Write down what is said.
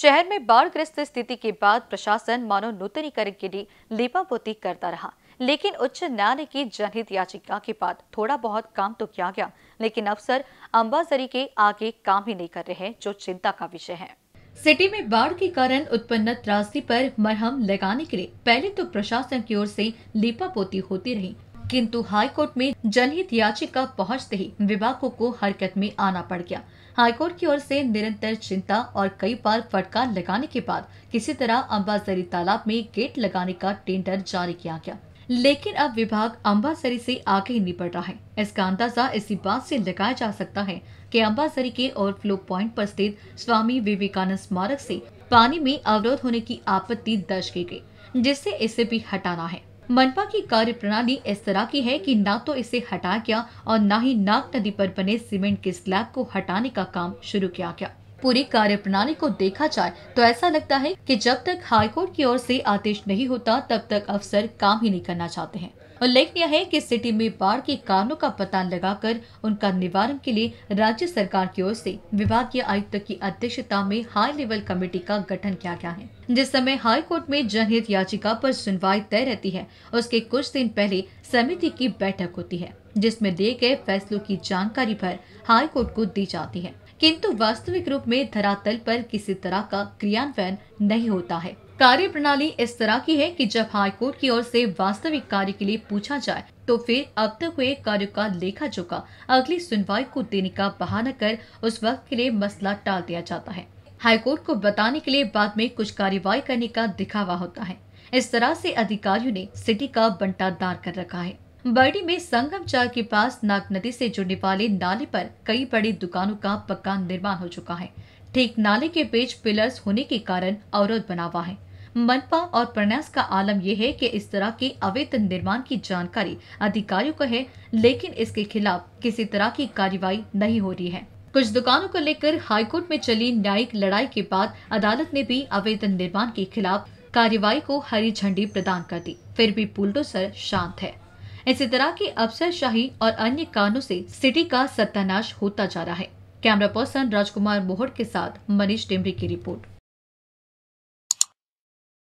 शहर में बाढ़ग्रस्त स्थिति के बाद प्रशासन मानव नूतनीकरण के लिए लीपापोती करता रहा लेकिन उच्च न्यायालय की जनहित याचिका के बाद थोड़ा बहुत काम तो किया गया लेकिन अफसर अंबाजरी के आगे काम ही नहीं कर रहे जो चिंता का विषय है सिटी में बाढ़ के कारण उत्पन्न त्रासदी पर मरहम लगाने के लिए पहले तो प्रशासन की ओर से लिपापोती होती रही किंतु हाईकोर्ट में जनहित याचिका पहुंचते ही विभागों को हरकत में आना पड़ गया हाईकोर्ट की ओर से निरंतर चिंता और कई बार फटकार लगाने के बाद किसी तरह अम्बाजरी तालाब में गेट लगाने का टेंडर जारी किया गया लेकिन अब विभाग अम्बासरी से आगे ही निपट रहा है इसका अंदाजा इसी बात से लगाया जा सकता है कि अम्बासरी के फ्लो पॉइंट पर स्थित स्वामी विवेकानंद स्मारक से पानी में अवरोध होने की आपत्ति दर्ज की गई जिससे इसे भी हटाना है मनपा की कार्य प्रणाली इस तरह की है कि ना तो इसे हटाया गया और ना ही नाग नदी पर बने सीमेंट के स्लैब को हटाने का काम शुरू किया गया पूरी कार्यप्रणाली को देखा जाए तो ऐसा लगता है कि जब तक हाईकोर्ट की ओर से आदेश नहीं होता तब तक अफसर काम ही नहीं करना चाहते हैं उल्लेखनीय है कि सिटी में बाढ़ के कारणों का पता लगाकर उनका निवारण के लिए राज्य सरकार की ओर से विभागीय आयुक्त की अध्यक्षता में हाई लेवल कमेटी का गठन किया गया है जिस समय हाई कोर्ट में जनहित याचिका पर सुनवाई तय रहती है उसके कुछ दिन पहले समिति की बैठक होती है जिसमें दिए गए फैसलों की जानकारी पर हाई कोर्ट को दी जाती है किंतु वास्तविक रूप में धरातल पर किसी तरह का क्रियान्वयन नहीं होता है कार्य प्रणाली इस तरह की है कि जब हाईकोर्ट की ओर से वास्तविक कार्य के लिए पूछा जाए तो फिर अब तक हुए कार्य का लेखा चुका अगली सुनवाई को देने का बहाना कर उस वक्त के लिए मसला टाल दिया जाता है हाईकोर्ट को बताने के लिए बाद में कुछ कार्यवाही करने का दिखावा होता है इस तरह से अधिकारियों ने सिटी का बंटादार कर रखा है बर्डी में संगम चार के पास नाग नदी से जुड़ने वाले नाले पर कई बड़ी दुकानों का पक्का निर्माण हो चुका है ठीक नाले के बीच पिलर्स होने के कारण अवरोध बना हुआ है मनपा और प्रयास का आलम यह है कि इस तरह के अवैध निर्माण की जानकारी अधिकारियों को है लेकिन इसके खिलाफ किसी तरह की कार्रवाई नहीं हो रही है कुछ दुकानों को लेकर हाईकोर्ट में चली न्यायिक लड़ाई के बाद अदालत ने भी अवैध निर्माण के खिलाफ कार्रवाई को हरी झंडी प्रदान कर दी फिर भी पुलटो शांत है इसी तरह की अफसरशाही और अन्य कारणों से सिटी का सत्यानाश होता जा रहा है कैमरा पर्सन राजकुमार मोहड़ के साथ मनीष डिमरी की रिपोर्ट